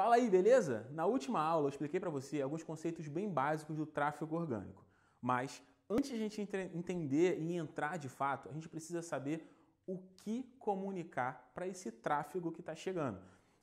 Fala aí, beleza? Na última aula eu expliquei para você alguns conceitos bem básicos do tráfego orgânico. Mas antes de a gente entender e entrar de fato, a gente precisa saber o que comunicar para esse tráfego que está chegando.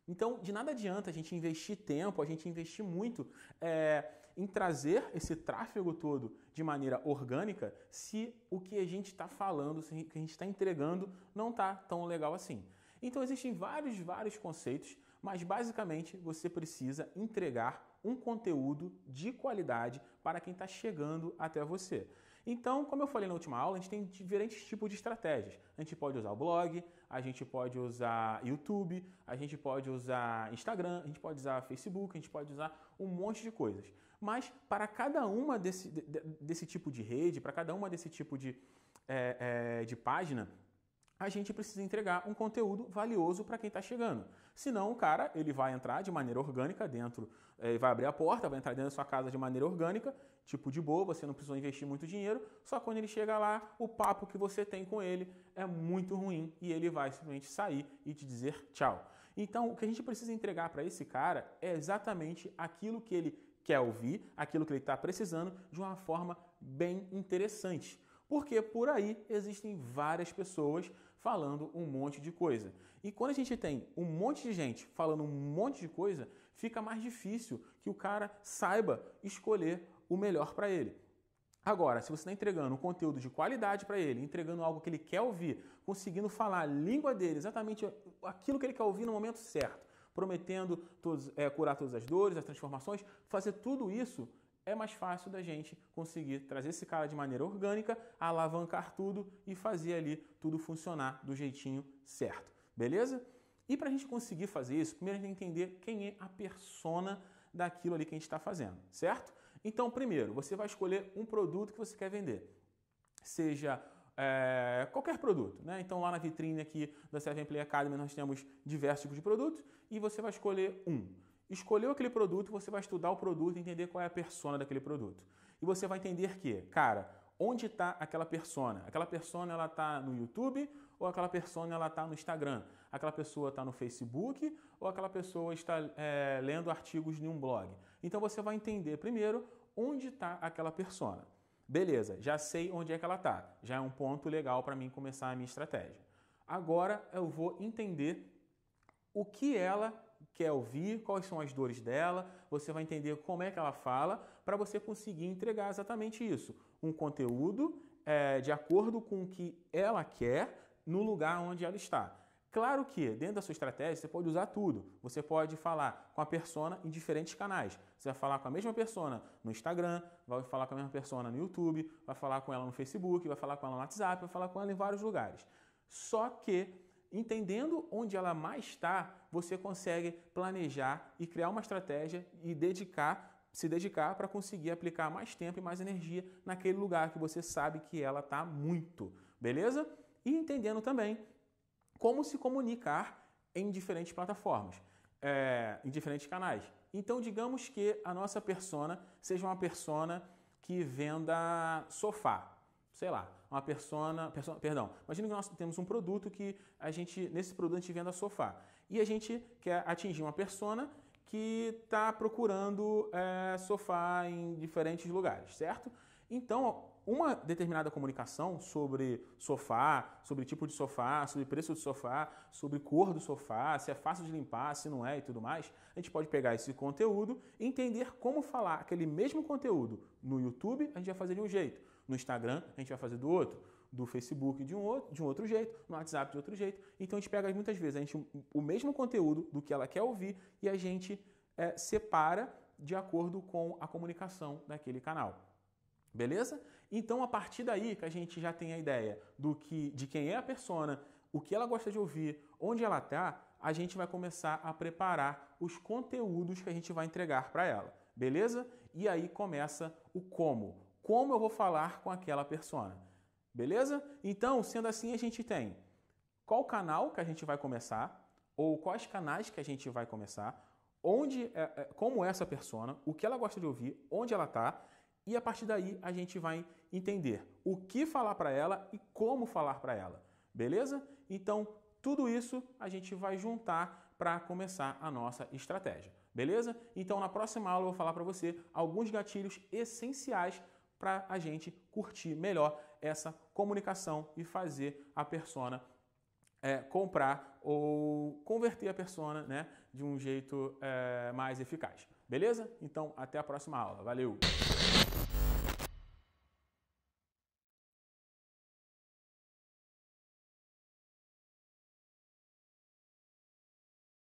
Então, de nada adianta a gente investir tempo, a gente investir muito é, em trazer esse tráfego todo de maneira orgânica se o que a gente está falando, se o que a gente está entregando não está tão legal assim. Então, existem vários, vários conceitos mas basicamente você precisa entregar um conteúdo de qualidade para quem está chegando até você. Então, como eu falei na última aula, a gente tem diferentes tipos de estratégias. A gente pode usar o blog, a gente pode usar YouTube, a gente pode usar Instagram, a gente pode usar Facebook, a gente pode usar um monte de coisas. Mas para cada uma desse, desse tipo de rede, para cada uma desse tipo de, é, é, de página, a gente precisa entregar um conteúdo valioso para quem está chegando. Senão o cara ele vai entrar de maneira orgânica dentro, eh, ele vai abrir a porta, vai entrar dentro da sua casa de maneira orgânica, tipo de boa, você não precisou investir muito dinheiro, só quando ele chega lá, o papo que você tem com ele é muito ruim e ele vai simplesmente sair e te dizer tchau. Então o que a gente precisa entregar para esse cara é exatamente aquilo que ele quer ouvir, aquilo que ele está precisando, de uma forma bem interessante. Porque por aí existem várias pessoas falando um monte de coisa. E quando a gente tem um monte de gente falando um monte de coisa, fica mais difícil que o cara saiba escolher o melhor para ele. Agora, se você está entregando um conteúdo de qualidade para ele, entregando algo que ele quer ouvir, conseguindo falar a língua dele, exatamente aquilo que ele quer ouvir no momento certo, prometendo todos, é, curar todas as dores, as transformações, fazer tudo isso é mais fácil da gente conseguir trazer esse cara de maneira orgânica, alavancar tudo e fazer ali tudo funcionar do jeitinho certo, beleza? E para a gente conseguir fazer isso, primeiro a gente tem que entender quem é a persona daquilo ali que a gente está fazendo, certo? Então, primeiro, você vai escolher um produto que você quer vender, seja é, qualquer produto, né? Então, lá na vitrine aqui da Seven Play Academy nós temos diversos tipos de produtos e você vai escolher um escolheu aquele produto, você vai estudar o produto e entender qual é a persona daquele produto. E você vai entender que, cara, onde está aquela persona? Aquela persona ela está no YouTube ou aquela persona ela está no Instagram? Aquela pessoa está no Facebook ou aquela pessoa está é, lendo artigos de um blog? Então você vai entender primeiro onde está aquela persona. Beleza, já sei onde é que ela está. Já é um ponto legal para mim começar a minha estratégia. Agora eu vou entender o que ela quer ouvir, quais são as dores dela, você vai entender como é que ela fala, para você conseguir entregar exatamente isso. Um conteúdo é, de acordo com o que ela quer no lugar onde ela está. Claro que dentro da sua estratégia você pode usar tudo. Você pode falar com a persona em diferentes canais. Você vai falar com a mesma persona no Instagram, vai falar com a mesma persona no YouTube, vai falar com ela no Facebook, vai falar com ela no WhatsApp, vai falar com ela em vários lugares. Só que entendendo onde ela mais está, você consegue planejar e criar uma estratégia e dedicar se dedicar para conseguir aplicar mais tempo e mais energia naquele lugar que você sabe que ela está muito, beleza? E entendendo também como se comunicar em diferentes plataformas, é, em diferentes canais. Então, digamos que a nossa persona seja uma persona que venda sofá, sei lá, uma persona, persona perdão, imagina que nós temos um produto que a gente, nesse produto a gente vende sofá e a gente quer atingir uma persona que está procurando é, sofá em diferentes lugares, certo? Então, uma determinada comunicação sobre sofá, sobre tipo de sofá, sobre preço de sofá, sobre cor do sofá, se é fácil de limpar, se não é e tudo mais, a gente pode pegar esse conteúdo e entender como falar aquele mesmo conteúdo no YouTube, a gente vai fazer de um jeito no Instagram, a gente vai fazer do outro. Do Facebook de um outro, de um outro jeito, no WhatsApp de outro jeito. Então a gente pega muitas vezes a gente, o mesmo conteúdo do que ela quer ouvir e a gente é, separa de acordo com a comunicação daquele canal. Beleza? Então, a partir daí que a gente já tem a ideia do que, de quem é a persona, o que ela gosta de ouvir, onde ela está, a gente vai começar a preparar os conteúdos que a gente vai entregar para ela. Beleza? E aí começa o como como eu vou falar com aquela persona. Beleza? Então, sendo assim, a gente tem qual canal que a gente vai começar, ou quais canais que a gente vai começar, onde, é, é, como é essa persona, o que ela gosta de ouvir, onde ela está, e a partir daí a gente vai entender o que falar para ela e como falar para ela. Beleza? Então, tudo isso a gente vai juntar para começar a nossa estratégia. Beleza? Então, na próxima aula eu vou falar para você alguns gatilhos essenciais para a gente curtir melhor essa comunicação e fazer a persona é, comprar ou converter a persona né, de um jeito é, mais eficaz. Beleza? Então, até a próxima aula. Valeu!